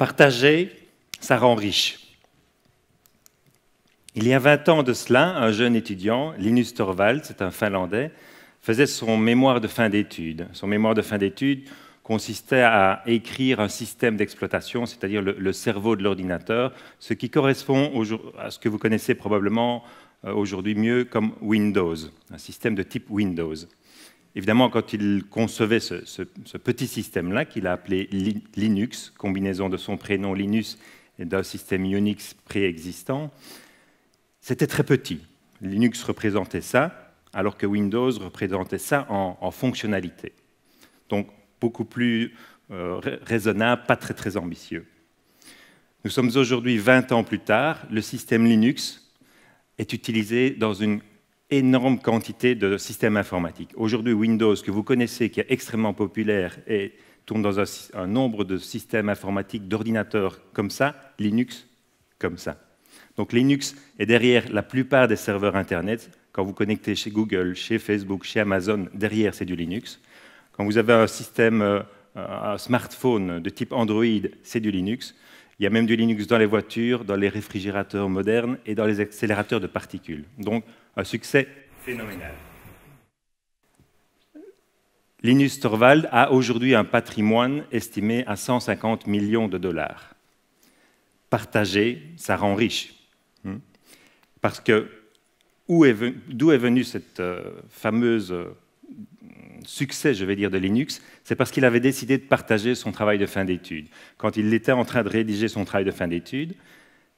Partager, ça rend riche. Il y a 20 ans de cela, un jeune étudiant, Linus Torvald, c'est un Finlandais, faisait son mémoire de fin d'études. Son mémoire de fin d'études consistait à écrire un système d'exploitation, c'est-à-dire le, cerveau de l'ordinateur, ce qui correspond à ce que vous connaissez probablement euh, aujourd'hui mieux comme Windows, un système de type Windows évidemment, quand il concevait ce, petit système-là, qu'il a appelé Linux, combinaison de son prénom Linus et d'un système Unix préexistant, c'était très petit. Linux représentait ça, alors que Windows représentait ça en, fonctionnalité. Donc, beaucoup plus euh, raisonnable, pas très, très ambitieux. Nous sommes aujourd'hui 20 ans plus tard, le système Linux est utilisé dans une énorme quantité de systèmes informatiques. Aujourd'hui, Windows, que vous connaissez, qui est extrêmement populaire et tourne dans un, nombre de systèmes informatiques, d'ordinateurs comme ça, Linux comme ça. Donc Linux est derrière la plupart des serveurs Internet. Quand vous connectez chez Google, chez Facebook, chez Amazon, derrière c'est du Linux. Quand vous avez un système, euh, un smartphone de type Android, c'est du Linux. Il y a même du Linux dans les voitures, dans les réfrigérateurs modernes et dans les accélérateurs de particules. Donc, un succès phénoménal. Linus Torvald a aujourd'hui un patrimoine estimé à 150 millions de dollars. Partager, ça rend riche. Hmm. Parce que d'où est venue cette euh, fameuse euh, succès, je vais dire, de Linux, c'est parce qu'il avait décidé de partager son travail de fin d'études. Quand il était en train de rédiger son travail de fin d'études,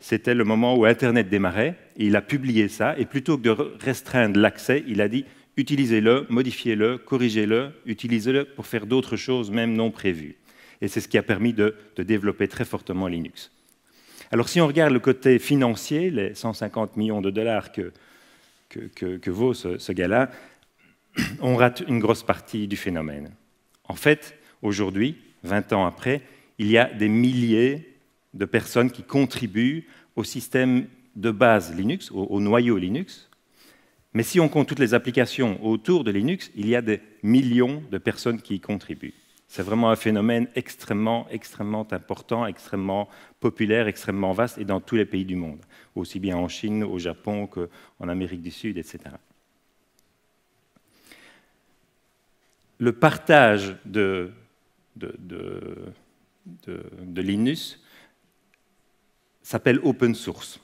c'était le moment où Internet démarrait, et il a publié ça, et plutôt que de restreindre l'accès, il a dit utilisez-le, modifiez-le, corrigez-le, utilisez-le pour faire d'autres choses même non prévues. Et c'est ce qui a permis de, développer très fortement Linux. Alors si on regarde le côté financier, les 150 millions de dollars que, vaut ce, ce gars-là, on rate une grosse partie du phénomène. En fait, aujourd'hui, 20 ans après, il y a des milliers de personnes qui contribuent au système de base Linux, au, au noyau Linux. Mais si on compte toutes les applications autour de Linux, il y a des millions de personnes qui y contribuent. C'est vraiment un phénomène extrêmement, extrêmement important, extrêmement populaire, extrêmement vaste, et dans tous les pays du monde, aussi bien en Chine, au Japon qu'en Amérique du Sud, etc. le partage de, Linux s'appelle open source.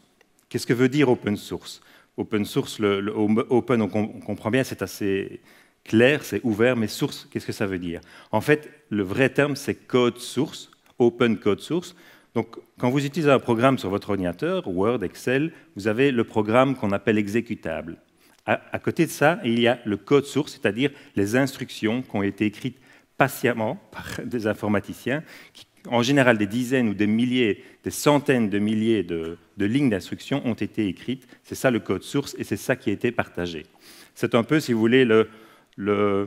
Qu'est-ce que veut dire open source Open source, open, on, comprend bien, c'est assez clair, c'est ouvert, mais source, qu'est-ce que ça veut dire En fait, le vrai terme, c'est code source, open code source. Donc, quand vous utilisez un programme sur votre ordinateur, Word, Excel, vous avez le programme qu'on appelle exécutable. À, côté de ça, il y a le code source, c'est-à-dire les instructions qui ont été écrites patiemment par des informaticiens, qui, en général des dizaines ou des milliers, des centaines de milliers de, lignes d'instructions ont été écrites. C'est ça le code source et c'est ça qui a été partagé. C'est un peu, si vous voulez, la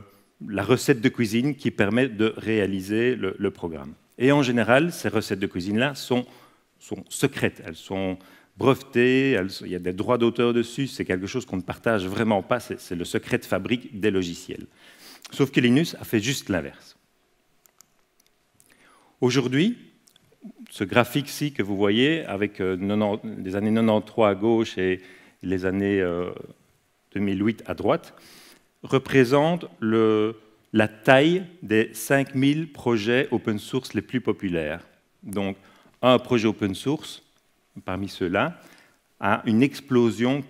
recette de cuisine qui permet de réaliser le, programme. Et en général, ces recettes de cuisine-là sont, sont secrètes, elles sont Breveté, il y a des droits d'auteur dessus, c'est quelque chose qu'on ne partage vraiment pas, c'est le secret de fabrique des logiciels. Sauf que Linus a fait juste l'inverse. Aujourd'hui, ce graphique-ci que vous voyez, avec euh, les années 93 à gauche et les années 2008 euh, à droite, représente la taille des 5000 projets open source les plus populaires. Donc, un projet open source, parmi ceux-là à une explosion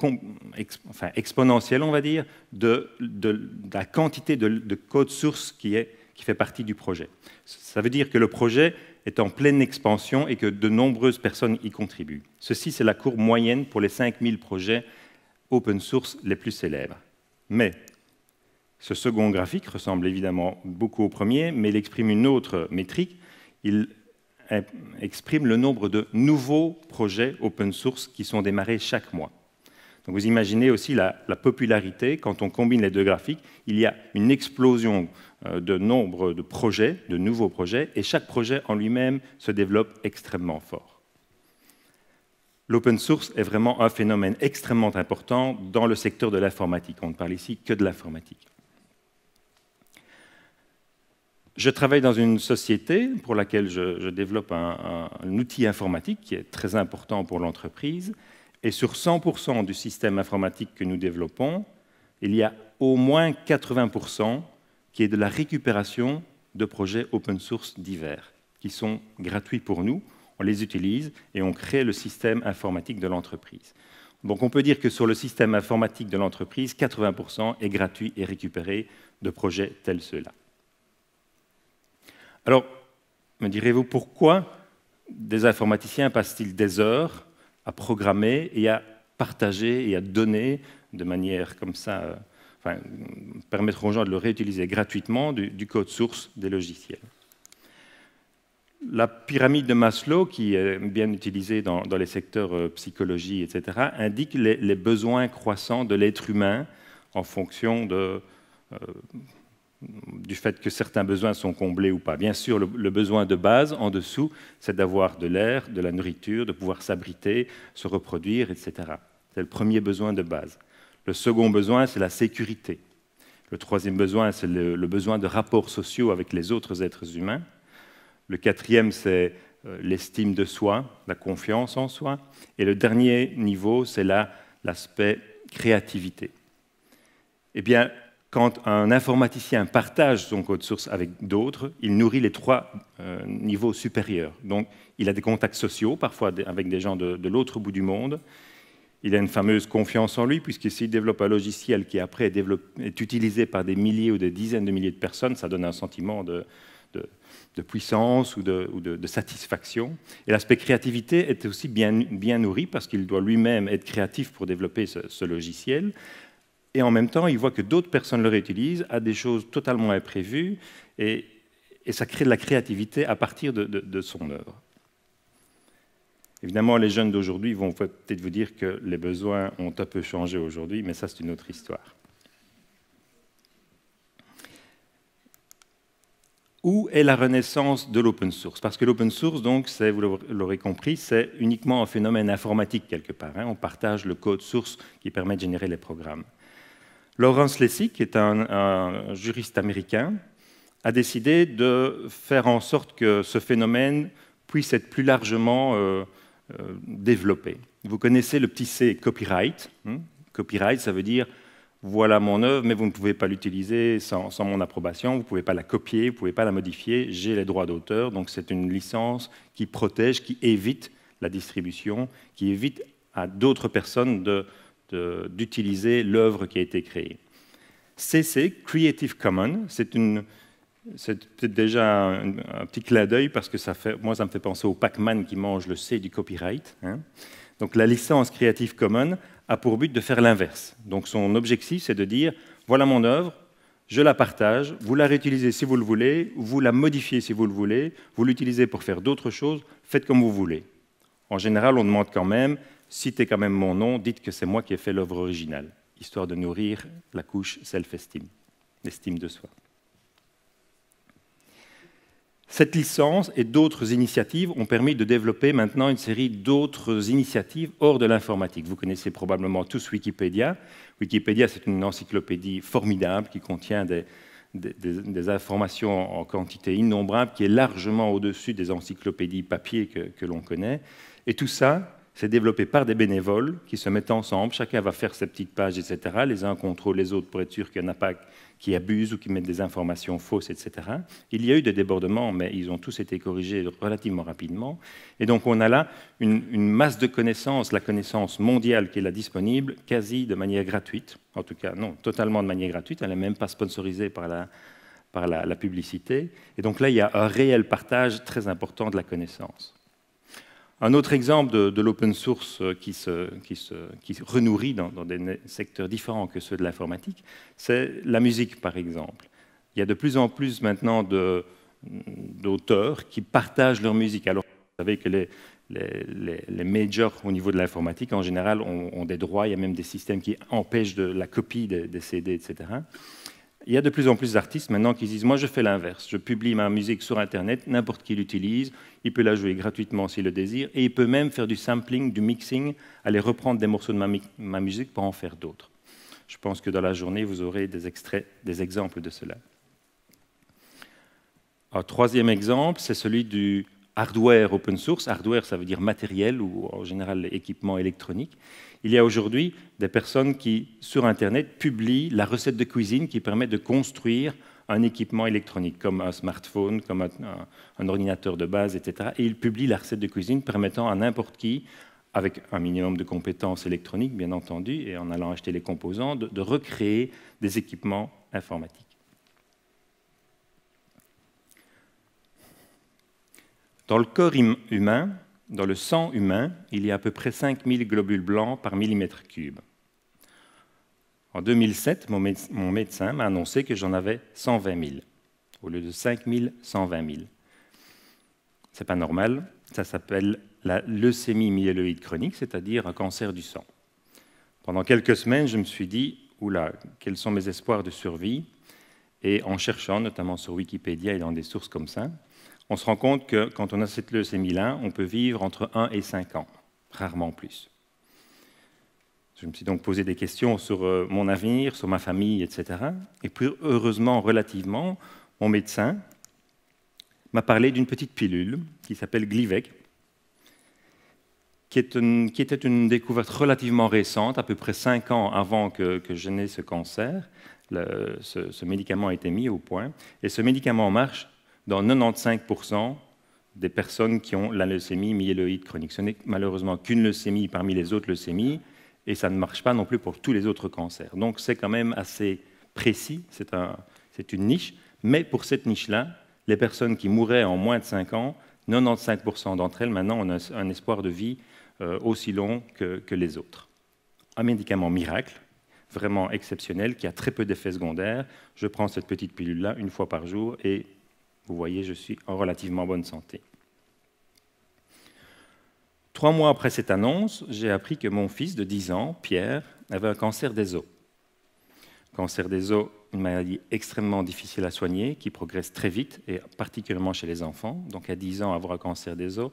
exponentielle, on va dire, de, la quantité de, code source qui, qui fait partie du projet. Ça veut dire que le projet est en pleine expansion et que de nombreuses personnes y contribuent. Ceci, c'est la courbe moyenne pour les 5000 projets open source les plus célèbres. Mais ce second graphique ressemble évidemment beaucoup au premier, mais il exprime une autre métrique. Il exprime le nombre de nouveaux projets open source qui sont démarrés chaque mois. Donc vous imaginez aussi la, la, popularité, quand on combine les deux graphiques, il y a une explosion euh, de nombre de projets, de nouveaux projets, et chaque projet en lui-même se développe extrêmement fort. L'open source est vraiment un phénomène extrêmement important dans le secteur de l'informatique. On ne parle ici que de l'informatique. Je travaille dans une société pour laquelle je, développe un, un, outil informatique qui est très important pour l'entreprise. Et sur 100% du système informatique que nous développons, il y a au moins 80% qui est de la récupération de projets open source divers, qui sont gratuits pour nous. On les utilise et on crée le système informatique de l'entreprise. Donc on peut dire que sur le système informatique de l'entreprise, 80% est gratuit et récupéré de projets tels ceux-là. Alors, me direz-vous pourquoi des informaticiens passent-ils des heures à programmer et à partager et à donner de manière comme ça, euh, enfin, permettre aux gens de le réutiliser gratuitement du, code source des logiciels la pyramide de Maslow, qui est bien utilisée dans, les secteurs euh, psychologie, etc., indique les, besoins croissants de l'être humain en fonction de euh, du fait que certains besoins sont comblés ou pas. Bien sûr, le, besoin de base, en dessous, c'est d'avoir de l'air, de la nourriture, de pouvoir s'abriter, se reproduire, etc. C'est le premier besoin de base. Le second besoin, c'est la sécurité. Le troisième besoin, c'est le, besoin de rapports sociaux avec les autres êtres humains. Le quatrième, c'est euh, l'estime de soi, la confiance en soi. Et le dernier niveau, c'est l'aspect créativité. Eh bien, quand un informaticien partage son code source avec d'autres, il nourrit les trois euh, niveaux supérieurs. Donc, il a des contacts sociaux, parfois avec des gens de, l'autre bout du monde. Il a une fameuse confiance en lui, puisque s'il développe un logiciel qui après est, utilisé par des milliers ou des dizaines de milliers de personnes, ça donne un sentiment de, puissance ou, de, satisfaction. Et l'aspect créativité est aussi bien, nourri, parce qu'il doit lui-même être créatif pour développer ce logiciel et en même temps, il voit que d'autres personnes le réutilisent à des choses totalement imprévues, et, ça crée de la créativité à partir de, son œuvre. Évidemment, les jeunes d'aujourd'hui vont peut-être vous dire que les besoins ont un peu changé aujourd'hui, mais ça, c'est une autre histoire. Où est la renaissance de l'open source Parce que l'open source, donc, vous l'aurez compris, c'est uniquement un phénomène informatique quelque part. Hein. On partage le code source qui permet de générer les programmes. Lawrence Lessig, qui est un, juriste américain, a décidé de faire en sorte que ce phénomène puisse être plus largement euh, euh, développé. Vous connaissez le petit C copyright. Hein. copyright, ça veut dire voilà mon œuvre, mais vous ne pouvez pas l'utiliser sans, sans, mon approbation, vous ne pouvez pas la copier, vous ne pouvez pas la modifier, j'ai les droits d'auteur, donc c'est une licence qui protège, qui évite la distribution, qui évite à d'autres personnes de, euh, d'utiliser l'œuvre qui a été créée. CC, Creative Commons, c'est peut-être déjà un, petit clin d'œil parce que ça fait, moi, ça me fait penser au Pac-Man qui mange le C du copyright. Hein. Donc la licence Creative Commons a pour but de faire l'inverse. Donc son objectif, c'est de dire voilà mon œuvre, je la partage, vous la réutilisez si vous le voulez, vous la modifiez si vous le voulez, vous l'utilisez pour faire d'autres choses, faites comme vous voulez. En général, on demande quand même, citez quand même mon nom, dites que c'est moi qui ai fait l'œuvre originale, histoire de nourrir la couche self-esteem, l'estime de soi. Cette licence et d'autres initiatives ont permis de développer maintenant une série d'autres initiatives hors de l'informatique. Vous connaissez probablement tous Wikipédia. Wikipédia, c'est une encyclopédie formidable qui contient des, des, informations en quantité innombrable qui est largement au-dessus des encyclopédies papier que l'on connaît. Et tout ça, c'est développé par des bénévoles qui se mettent ensemble. Chacun va faire ses petites pages, etc. Les uns contrôlent les autres pour être sûr qu'il n'y en a pas qui abusent ou qui mettent des informations fausses, etc. Il y a eu des débordements, mais ils ont tous été corrigés relativement rapidement. Et donc on a là une, masse de connaissances, la connaissance mondiale qui est là disponible, quasi de manière gratuite. En tout cas, non, totalement de manière gratuite. Elle n'est même pas sponsorisée par la publicité. Et donc là, il y a un réel partage très important de la connaissance. Un autre exemple de, l'open source qui se, qui se qui renourrit dans, des secteurs différents que ceux de l'informatique, c'est la musique, par exemple. Il y a de plus en plus maintenant d'auteurs qui partagent leur musique. Alors, vous savez que les, les, les, majors au niveau de l'informatique, en général, ont, des droits. Il y a même des systèmes qui empêchent de la copie des, des CD, etc. Il y a de plus en plus d'artistes maintenant qui disent Moi, je fais l'inverse. Je publie ma musique sur Internet, n'importe qui l'utilise. Il peut la jouer gratuitement s'il le désire. Et il peut même faire du sampling, du mixing, aller reprendre des morceaux de ma, ma musique pour en faire d'autres. Je pense que dans la journée, vous aurez des extraits, des exemples de cela. Un troisième exemple, c'est celui du hardware open source. Hardware, ça veut dire matériel ou en général équipement électronique. Il y a aujourd'hui des personnes qui, sur Internet, publient la recette de cuisine qui permet de construire un équipement électronique, comme un smartphone, comme un, ordinateur de base, etc. Et ils publient la recette de cuisine permettant à n'importe qui, avec un minimum de compétences électroniques, bien entendu, et en allant acheter les composants, de recréer des équipements informatiques. Dans le corps hum-, humain, dans le sang humain, il y a à peu près 5000 globules blancs par millimètre cube. En 2007, mon, médecin m'a annoncé que j'en avais 120 000, au lieu de 5000, 120 000. C'est pas normal, ça s'appelle la leucémie myéloïde chronique, c'est-à-dire un cancer du sang. Pendant quelques semaines, je me suis dit Oula, quels sont mes espoirs de survie Et en cherchant, notamment sur Wikipédia et dans des sources comme ça, on se rend compte que quand on a cette leucémie-là, on peut vivre entre 1 et 5 ans, rarement plus. Je me suis donc posé des questions sur euh, mon avenir, sur ma famille, etc. Et puis, heureusement, relativement, mon médecin m'a parlé d'une petite pilule qui s'appelle Glivec, qui, était une découverte relativement récente, à peu près 5 ans avant que, je n'aie ce cancer. ce, médicament a été mis au point. Et ce médicament marche dans 95% des personnes qui ont la leucémie myéloïde chronique. Ce n'est malheureusement qu'une leucémie parmi les autres leucémies, et ça ne marche pas non plus pour tous les autres cancers. Donc c'est quand même assez précis, c'est une niche, mais pour cette niche-là, les personnes qui mouraient en moins de 5 ans, 95% d'entre elles maintenant ont un espoir de vie euh, aussi long que, que les autres. Un médicament miracle, vraiment exceptionnel, qui a très peu d'effets secondaires. Je prends cette petite pilule-là une fois par jour et vous voyez, je suis en relativement bonne santé. Trois mois après cette annonce, j'ai appris que mon fils de 10 ans, Pierre, avait un cancer des os. Cancer des os, une maladie extrêmement difficile à soigner, qui progresse très vite, et particulièrement chez les enfants. Donc à 10 ans, avoir un cancer des os,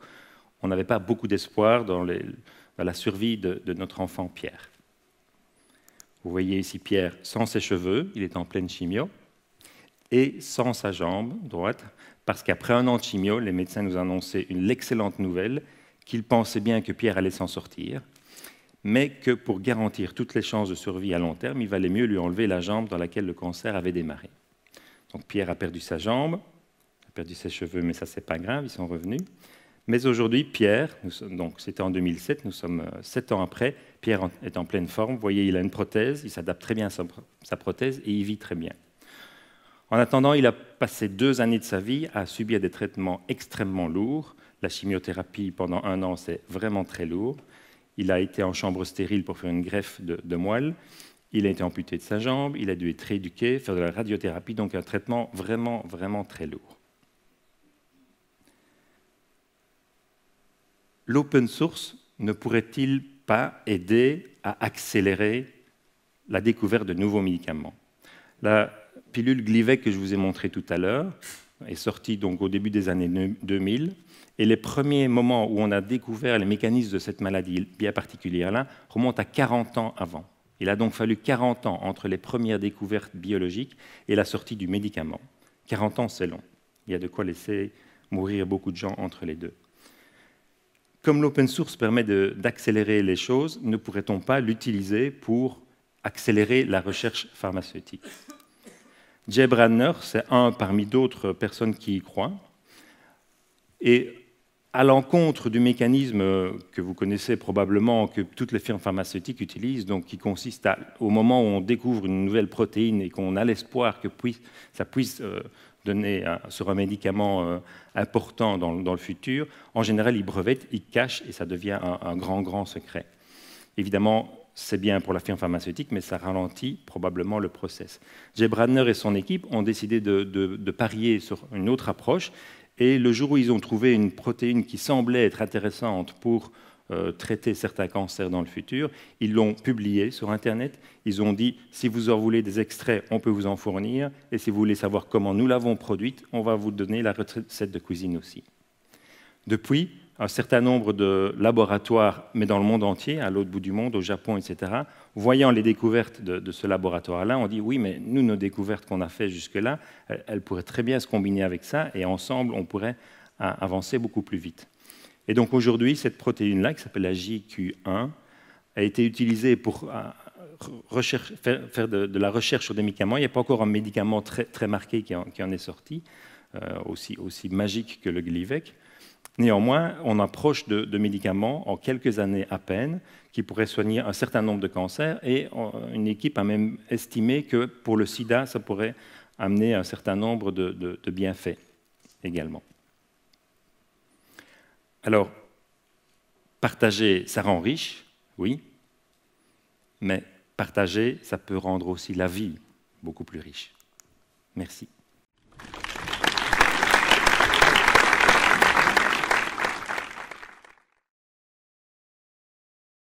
on n'avait pas beaucoup d'espoir dans, la survie de notre enfant Pierre. Vous voyez ici Pierre sans ses cheveux, il est en pleine chimio et sans sa jambe droite, parce qu'après un an de chimio, les médecins nous annonçaient l'excellente nouvelle qu'ils pensaient bien que Pierre allait s'en sortir, mais que pour garantir toutes les chances de survie à long terme, il valait mieux lui enlever la jambe dans laquelle le cancer avait démarré. Donc Pierre a perdu sa jambe, a perdu ses cheveux, mais ça c'est pas grave, ils sont revenus. Mais aujourd'hui, Pierre, donc c'était en 2007, nous sommes euh, sept ans après, Pierre est en pleine forme. Vous voyez, il a une prothèse, il s'adapte très bien à sa prothèse et il vit très bien. En attendant, il a passé deux années de sa vie à subir des traitements extrêmement lourds. La chimiothérapie pendant un an, c'est vraiment très lourd. Il a été en chambre stérile pour faire une greffe de, moelle. Il a été amputé de sa jambe. Il a dû être rééduqué, faire de la radiothérapie, donc un traitement vraiment, vraiment très lourd. L'open source ne pourrait-il pas aider à accélérer la découverte de nouveaux médicaments la pilule Glivec que je vous ai montrée tout à l'heure est sortie donc au début des années 2000. Et les premiers moments où on a découvert les mécanismes de cette maladie bien particulière-là remontent à 40 ans avant. Il a donc fallu 40 ans entre les premières découvertes biologiques et la sortie du médicament. 40 ans, c'est long. Il y a de quoi laisser mourir beaucoup de gens entre les deux. Comme l'open source permet d'accélérer les choses, ne pourrait-on pas l'utiliser pour accélérer la recherche pharmaceutique Jay Branner, c'est un parmi d'autres personnes qui y croient. Et à l'encontre du mécanisme que vous connaissez probablement, que toutes les firmes pharmaceutiques utilisent, donc qui consiste à, au moment où on découvre une nouvelle protéine et qu'on a l'espoir que ça puisse euh, donner un, sur médicament euh, important dans, le futur, en général, ils brevettent, ils cachent et ça devient un grand, grand secret. Évidemment, c'est bien pour la firme pharmaceutique, mais ça ralentit probablement le process. Jay Bradner et son équipe ont décidé de, parier sur une autre approche, et le jour où ils ont trouvé une protéine qui semblait être intéressante pour euh, traiter certains cancers dans le futur. Ils l'ont publiée sur Internet. Ils ont dit, si vous en voulez des extraits, on peut vous en fournir. Et si vous voulez savoir comment nous l'avons produite, on va vous donner la recette de cuisine aussi. Depuis, un certain nombre de laboratoires, mais dans le monde entier, à l'autre bout du monde, au Japon, etc., voyant les découvertes de, ce laboratoire-là, on dit oui, mais nous, nos découvertes qu'on a faites jusque-là, elles, pourraient très bien se combiner avec ça, et ensemble, on pourrait avancer beaucoup plus vite. Et donc aujourd'hui, cette protéine-là, qui s'appelle la JQ1, a été utilisée pour euh, faire, de, la recherche sur des médicaments. Il n'y a pas encore un médicament très, marqué qui en, est sorti, euh, aussi, aussi magique que le Glivec. Néanmoins, on approche de, médicaments en quelques années à peine qui pourraient soigner un certain nombre de cancers et une équipe a même estimé que pour le sida, ça pourrait amener un certain nombre de, de bienfaits également. Alors, partager, ça rend riche, oui, mais partager, ça peut rendre aussi la vie beaucoup plus riche. Merci.